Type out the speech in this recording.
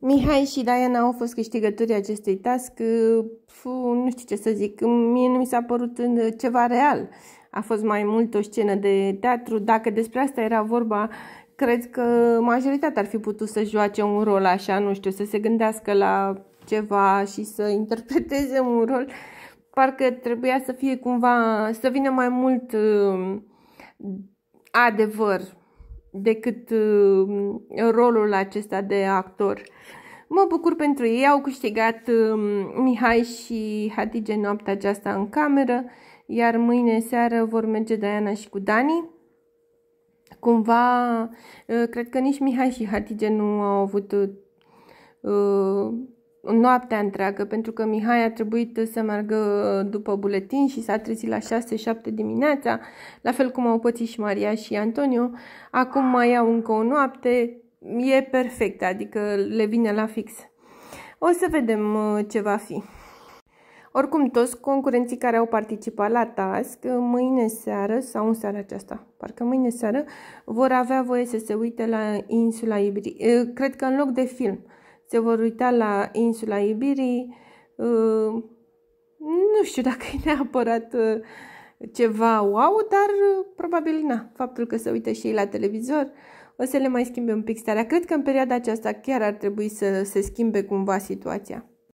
Mihai și Diana au fost câștigătorii acestei task. Fu, nu știu ce să zic, mie nu mi s-a părut ceva real. A fost mai mult o scenă de teatru. Dacă despre asta era vorba, cred că majoritatea ar fi putut să joace un rol așa, nu știu, să se gândească la ceva și să interpreteze un rol. Parcă trebuia să fie cumva, să vină mai mult uh, adevăr decât uh, rolul acesta de actor. Mă bucur pentru ei, au câștigat um, Mihai și Hatice noaptea aceasta în cameră, iar mâine seară vor merge Diana și cu Dani. Cumva, uh, cred că nici Mihai și Hatige nu au avut uh, noaptea întreagă, pentru că Mihai a trebuit să meargă uh, după buletin și s-a trezit la 6-7 dimineața, la fel cum au pățit și Maria și Antonio. Acum mai au încă o noapte, e perfect, adică le vine la fix. O să vedem uh, ce va fi. Oricum, toți concurenții care au participat la task, uh, mâine seară sau în seara aceasta, parcă mâine seară, vor avea voie să se uite la insula Ibri. Cred că în loc de film se vor uita la insula iubirii, uh, Nu știu dacă e neapărat uh, ceva wow, dar uh, probabil na, faptul că se uită și ei la televizor o să le mai schimbe un pic starea. Cred că în perioada aceasta chiar ar trebui să se schimbe cumva situația.